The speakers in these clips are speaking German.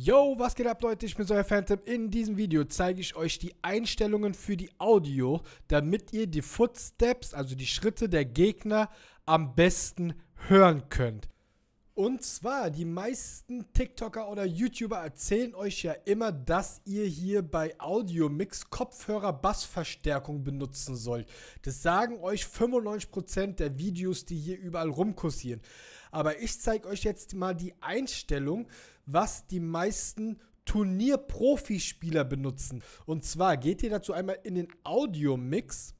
Yo, was geht ab Leute, ich bin euer Phantom. In diesem Video zeige ich euch die Einstellungen für die Audio, damit ihr die Footsteps, also die Schritte der Gegner, am besten hören könnt. Und zwar, die meisten TikToker oder YouTuber erzählen euch ja immer, dass ihr hier bei Audiomix Kopfhörer Bassverstärkung benutzen sollt. Das sagen euch 95% der Videos, die hier überall rumkursieren. Aber ich zeige euch jetzt mal die Einstellung, was die meisten Turnier-Profispieler benutzen. Und zwar geht ihr dazu einmal in den Audio-Mix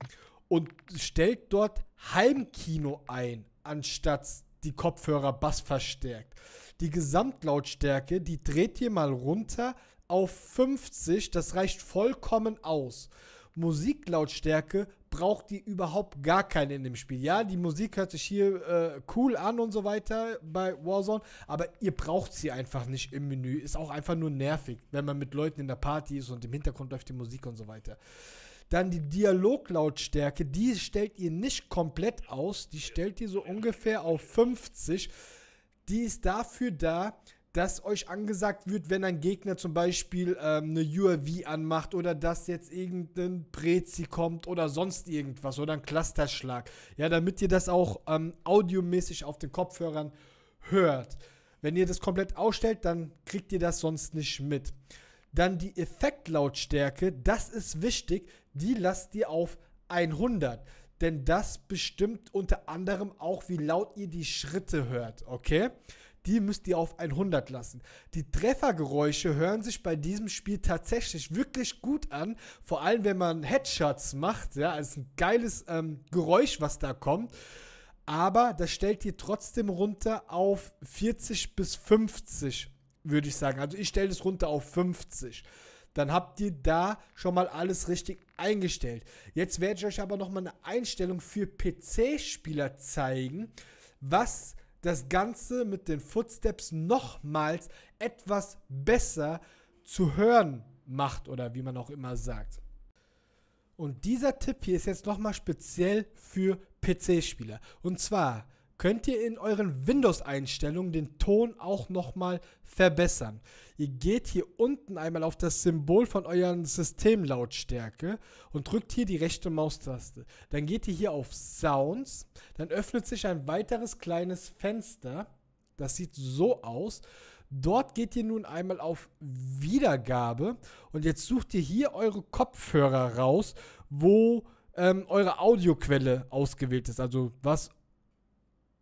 und stellt dort Heimkino ein, anstatt die Kopfhörer bassverstärkt. Die Gesamtlautstärke, die dreht ihr mal runter auf 50, das reicht vollkommen aus. Musiklautstärke braucht die überhaupt gar keine in dem Spiel. Ja, die Musik hört sich hier äh, cool an und so weiter bei Warzone, aber ihr braucht sie einfach nicht im Menü. Ist auch einfach nur nervig, wenn man mit Leuten in der Party ist und im Hintergrund läuft die Musik und so weiter. Dann die Dialoglautstärke, die stellt ihr nicht komplett aus, die stellt ihr so ungefähr auf 50. Die ist dafür da, dass euch angesagt wird, wenn ein Gegner zum Beispiel ähm, eine UAV anmacht oder dass jetzt irgendein Prezi kommt oder sonst irgendwas oder ein Clusterschlag. Ja, damit ihr das auch ähm, audiomäßig auf den Kopfhörern hört. Wenn ihr das komplett ausstellt, dann kriegt ihr das sonst nicht mit. Dann die Effektlautstärke, das ist wichtig, die lasst ihr auf 100. Denn das bestimmt unter anderem auch, wie laut ihr die Schritte hört, okay? die müsst ihr auf 100 lassen. Die Treffergeräusche hören sich bei diesem Spiel tatsächlich wirklich gut an, vor allem wenn man Headshots macht. Ja, ist ein geiles ähm, Geräusch, was da kommt. Aber das stellt ihr trotzdem runter auf 40 bis 50, würde ich sagen. Also ich stelle es runter auf 50 dann habt ihr da schon mal alles richtig eingestellt. Jetzt werde ich euch aber noch mal eine Einstellung für PC-Spieler zeigen, was das Ganze mit den Footsteps nochmals etwas besser zu hören macht oder wie man auch immer sagt. Und dieser Tipp hier ist jetzt nochmal speziell für PC-Spieler. Und zwar, könnt ihr in euren Windows-Einstellungen den Ton auch nochmal verbessern. Ihr geht hier unten einmal auf das Symbol von euren Systemlautstärke und drückt hier die rechte Maustaste. Dann geht ihr hier auf Sounds, dann öffnet sich ein weiteres kleines Fenster. Das sieht so aus. Dort geht ihr nun einmal auf Wiedergabe und jetzt sucht ihr hier eure Kopfhörer raus, wo ähm, eure Audioquelle ausgewählt ist, also was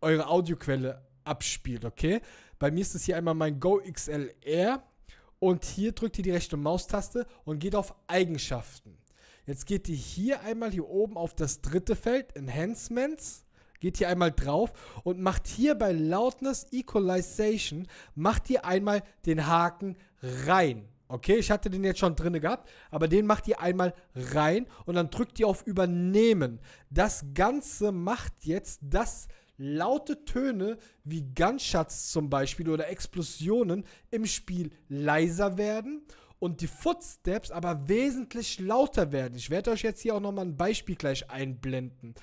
eure Audioquelle abspielt, okay? Bei mir ist es hier einmal mein Go XLR und hier drückt ihr die rechte Maustaste und geht auf Eigenschaften. Jetzt geht ihr hier einmal hier oben auf das dritte Feld, Enhancements, geht hier einmal drauf und macht hier bei Loudness Equalization, macht ihr einmal den Haken rein. Okay, ich hatte den jetzt schon drin gehabt, aber den macht ihr einmal rein und dann drückt ihr auf Übernehmen. Das Ganze macht jetzt, dass laute Töne wie Gunshots zum Beispiel oder Explosionen im Spiel leiser werden und die Footsteps aber wesentlich lauter werden. Ich werde euch jetzt hier auch nochmal ein Beispiel gleich einblenden.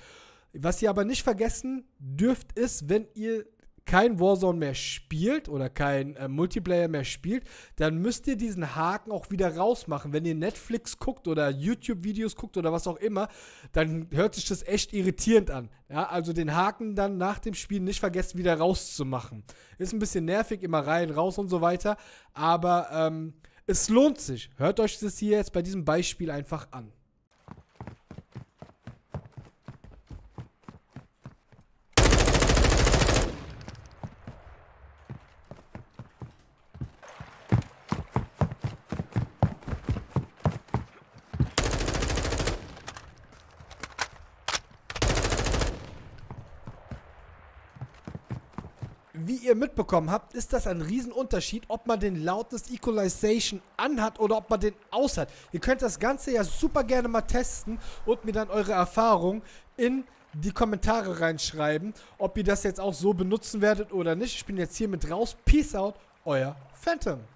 Was ihr aber nicht vergessen dürft, ist, wenn ihr kein Warzone mehr spielt oder kein äh, Multiplayer mehr spielt, dann müsst ihr diesen Haken auch wieder rausmachen. Wenn ihr Netflix guckt oder YouTube-Videos guckt oder was auch immer, dann hört sich das echt irritierend an. Ja, also den Haken dann nach dem Spiel nicht vergessen, wieder rauszumachen. Ist ein bisschen nervig, immer rein, raus und so weiter. Aber ähm, es lohnt sich. Hört euch das hier jetzt bei diesem Beispiel einfach an. wie ihr mitbekommen habt, ist das ein Riesenunterschied, ob man den Loudness Equalization anhat oder ob man den aushat. Ihr könnt das Ganze ja super gerne mal testen und mir dann eure Erfahrung in die Kommentare reinschreiben, ob ihr das jetzt auch so benutzen werdet oder nicht. Ich bin jetzt hier mit raus. Peace out, euer Phantom.